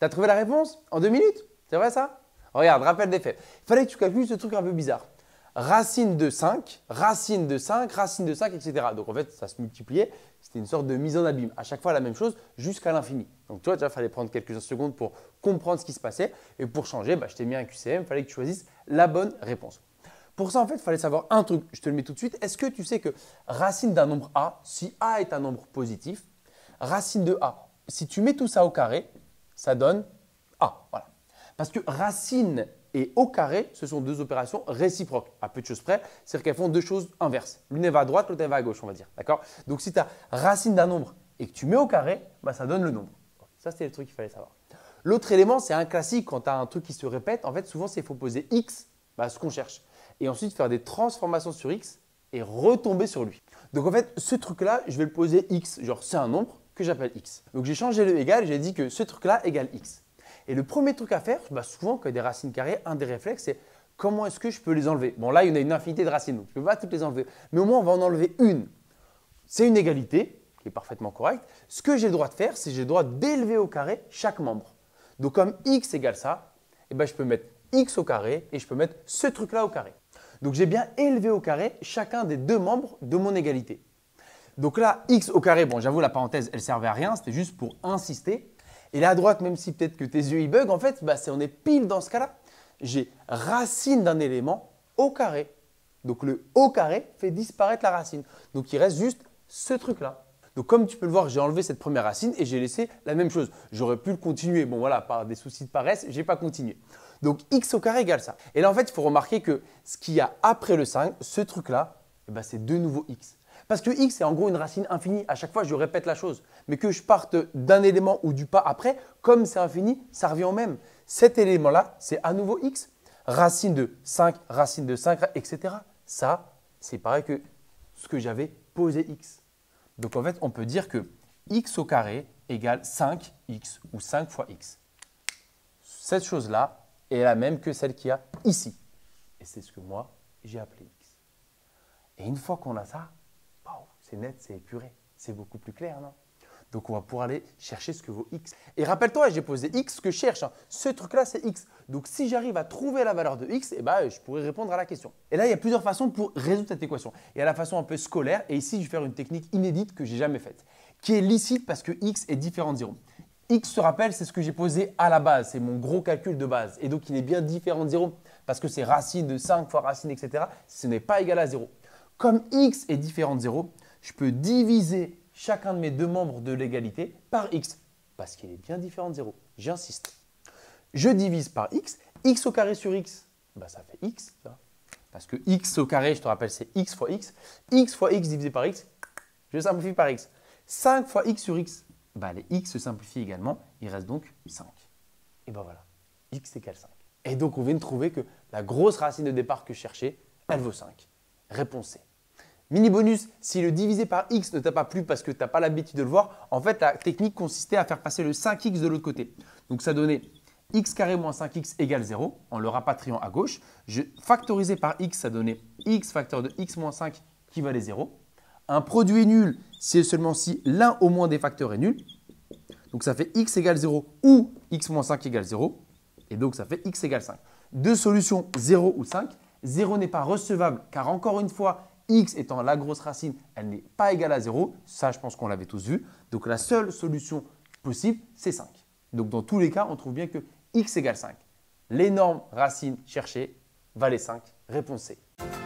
T'as trouvé la réponse en deux minutes C'est vrai ça Regarde, rappel des faits. Il fallait que tu calcules ce truc un peu bizarre. Racine de 5, racine de 5, racine de 5, etc. Donc en fait, ça se multipliait. C'était une sorte de mise en abîme. À chaque fois la même chose jusqu'à l'infini. Donc tu vois, il fallait prendre quelques secondes pour comprendre ce qui se passait. Et pour changer, bah, je t'ai mis un QCM. Il fallait que tu choisisses la bonne réponse. Pour ça, en fait, il fallait savoir un truc. Je te le mets tout de suite. Est-ce que tu sais que racine d'un nombre A, si A est un nombre positif, racine de A, si tu mets tout ça au carré, ça donne A. Voilà. Parce que racine et au carré, ce sont deux opérations réciproques, à peu de choses près, c'est-à-dire qu'elles font deux choses inverses. L'une va à droite, l'autre va à gauche, on va dire. D'accord Donc si tu as racine d'un nombre et que tu mets au carré, bah, ça donne le nombre. Ça, c'était le truc qu'il fallait savoir. L'autre élément, c'est un classique quand tu as un truc qui se répète. En fait, souvent, c'est faut poser x, bah, ce qu'on cherche, et ensuite faire des transformations sur x et retomber sur lui. Donc en fait, ce truc-là, je vais le poser x, genre c'est un nombre, j'appelle x. Donc j'ai changé le égal j'ai dit que ce truc-là égale x. Et le premier truc à faire, bah, souvent quand il y a des racines carrées, un des réflexes, c'est comment est-ce que je peux les enlever Bon là, il y en a une infinité de racines, donc je ne peux pas toutes les enlever. Mais au moins, on va en enlever une. C'est une égalité, qui est parfaitement correcte. Ce que j'ai le droit de faire, c'est j'ai le droit d'élever au carré chaque membre. Donc comme x égale ça, eh ben, je peux mettre x au carré et je peux mettre ce truc-là au carré. Donc j'ai bien élevé au carré chacun des deux membres de mon égalité. Donc là, x au carré, bon, j'avoue, la parenthèse, elle servait à rien, c'était juste pour insister. Et là à droite, même si peut-être que tes yeux y bug, en fait, bah, on est pile dans ce cas-là. J'ai racine d'un élément au carré. Donc le au carré fait disparaître la racine. Donc il reste juste ce truc-là. Donc comme tu peux le voir, j'ai enlevé cette première racine et j'ai laissé la même chose. J'aurais pu le continuer. Bon voilà, par des soucis de paresse, j'ai pas continué. Donc x au carré égale ça. Et là en fait, il faut remarquer que ce qu'il y a après le 5, ce truc-là, eh ben, c'est de nouveau x. Parce que x est en gros une racine infinie. À chaque fois, je répète la chose. Mais que je parte d'un élément ou du pas après, comme c'est infini, ça revient au même. Cet élément-là, c'est à nouveau x. Racine de 5, racine de 5, etc. Ça, c'est pareil que ce que j'avais posé x. Donc en fait, on peut dire que x au carré égale 5x ou 5 fois x. Cette chose-là est la même que celle qu'il y a ici. Et c'est ce que moi, j'ai appelé x. Et une fois qu'on a ça, c'est net, c'est épuré, c'est beaucoup plus clair, non donc on va pouvoir aller chercher ce que vaut x. Et rappelle-toi, j'ai posé x ce que je cherche. Hein. Ce truc-là, c'est x. Donc si j'arrive à trouver la valeur de x, eh ben, je pourrais répondre à la question. Et là, il y a plusieurs façons pour résoudre cette équation. Il y a la façon un peu scolaire, et ici, je vais faire une technique inédite que j'ai jamais faite, qui est licite parce que x est différent de 0. X, se rappelle, c'est ce que j'ai posé à la base, c'est mon gros calcul de base. Et donc, il est bien différent de 0 parce que c'est racine de 5 fois racine, etc. Ce n'est pas égal à 0. Comme x est différent de 0, je peux diviser chacun de mes deux membres de l'égalité par x, parce qu'il est bien différent de 0. J'insiste. Je divise par x, x au carré sur x, bah, ça fait x, parce que x au carré, je te rappelle, c'est x fois x, x fois x divisé par x, je simplifie par x. 5 fois x sur x, bah, les x se simplifient également, il reste donc 5. Et ben voilà, x égale 5. Et donc on vient de trouver que la grosse racine de départ que je cherchais, elle vaut 5. Réponse C. Mini bonus, si le divisé par x ne t'a pas plu parce que tu n'as pas l'habitude de le voir, en fait, la technique consistait à faire passer le 5x de l'autre côté. Donc ça donnait x carré moins 5x égale 0 en le rapatriant à gauche. Je factorisais par x, ça donnait x facteur de x moins 5 qui valait 0. Un produit nul, c'est seulement si l'un au moins des facteurs est nul. Donc ça fait x égale 0 ou x moins 5 égale 0. Et donc ça fait x égale 5. Deux solutions, 0 ou 5. 0 n'est pas recevable car encore une fois, x étant la grosse racine, elle n'est pas égale à 0. Ça, je pense qu'on l'avait tous vu. Donc la seule solution possible, c'est 5. Donc dans tous les cas, on trouve bien que x égale 5. L'énorme racine cherchée valait 5. Réponse C.